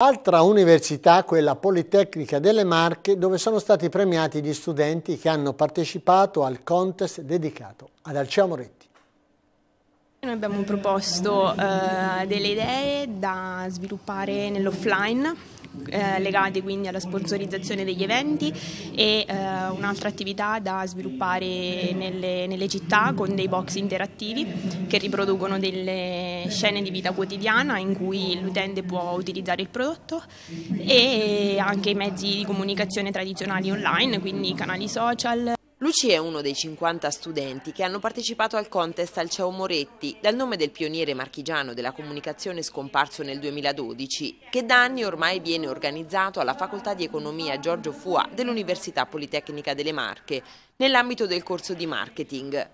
Altra università, quella Politecnica delle Marche, dove sono stati premiati gli studenti che hanno partecipato al contest dedicato ad Alcea Moretti. Noi abbiamo proposto eh, delle idee da sviluppare nell'offline eh, legate quindi alla sponsorizzazione degli eventi e eh, un'altra attività da sviluppare nelle, nelle, città con dei box interattivi che riproducono delle scene di vita quotidiana in cui l'utente può utilizzare il prodotto e anche i mezzi di comunicazione tradizionali online, quindi canali social, Luci è uno dei 50 studenti che hanno partecipato al contest al CEO Moretti, dal nome del pioniere marchigiano della comunicazione scomparso nel 2012, che da anni ormai viene organizzato alla Facoltà di Economia Giorgio Fua dell'Università Politecnica delle Marche, nell'ambito del corso di marketing.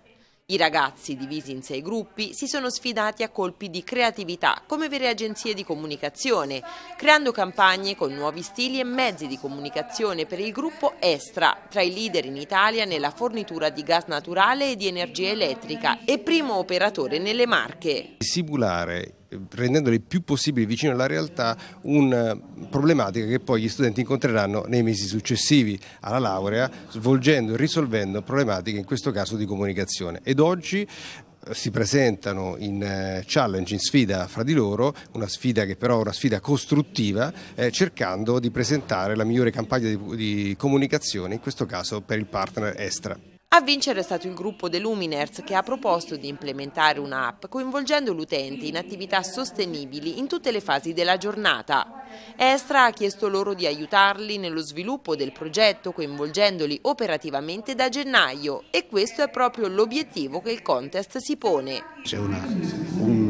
I ragazzi, divisi in sei gruppi, si sono sfidati a colpi di creatività come vere agenzie di comunicazione, creando campagne con nuovi stili e mezzi di comunicazione per il gruppo Estra, tra i leader in Italia nella fornitura di gas naturale e di energia elettrica e primo operatore nelle Marche. Simulare rendendoli il più possibile vicino alla realtà, una eh, problematica che poi gli studenti incontreranno nei mesi successivi alla laurea, svolgendo e risolvendo problematiche in questo caso di comunicazione. Ed oggi eh, si presentano in eh, challenge, in sfida fra di loro, una sfida che però è una sfida costruttiva, eh, cercando di presentare la migliore campagna di, di comunicazione, in questo caso per il partner Estra. A vincere è stato il gruppo The Luminers che ha proposto di implementare un'app coinvolgendo l'utente in attività sostenibili in tutte le fasi della giornata. Estra ha chiesto loro di aiutarli nello sviluppo del progetto coinvolgendoli operativamente da gennaio e questo è proprio l'obiettivo che il contest si pone. C'è un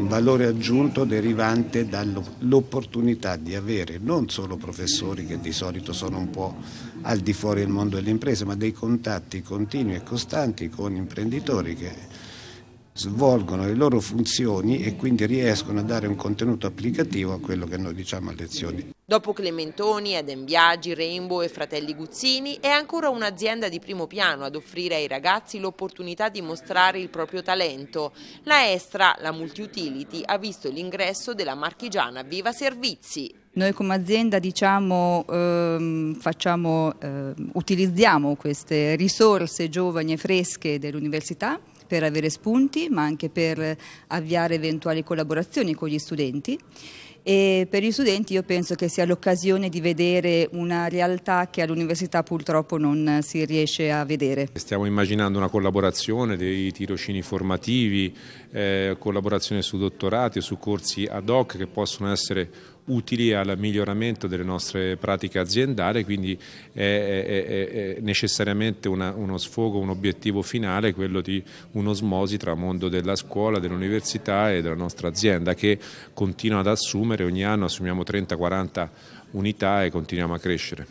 valore aggiunto derivante dall'opportunità di avere non solo professori che di solito sono un po' al di fuori del mondo delle imprese, ma dei contatti continui e costanti con imprenditori che svolgono le loro funzioni e quindi riescono a dare un contenuto applicativo a quello che noi diciamo a lezioni. Dopo Clementoni, Eden Biagi, Rainbow e Fratelli Guzzini è ancora un'azienda di primo piano ad offrire ai ragazzi l'opportunità di mostrare il proprio talento. La Estra, la multiutility, ha visto l'ingresso della marchigiana Viva Servizi. Noi come azienda diciamo, ehm, facciamo, ehm, utilizziamo queste risorse giovani e fresche dell'università per avere spunti ma anche per avviare eventuali collaborazioni con gli studenti e per gli studenti io penso che sia l'occasione di vedere una realtà che all'università purtroppo non si riesce a vedere. Stiamo immaginando una collaborazione dei tirocini formativi, eh, collaborazione su dottorati, su corsi ad hoc che possono essere utili al miglioramento delle nostre pratiche aziendali, quindi è, è, è necessariamente una, uno sfogo, un obiettivo finale, quello di un'osmosi tra mondo della scuola, dell'università e della nostra azienda che continua ad assumere assumere, ogni anno assumiamo 30-40 unità e continuiamo a crescere.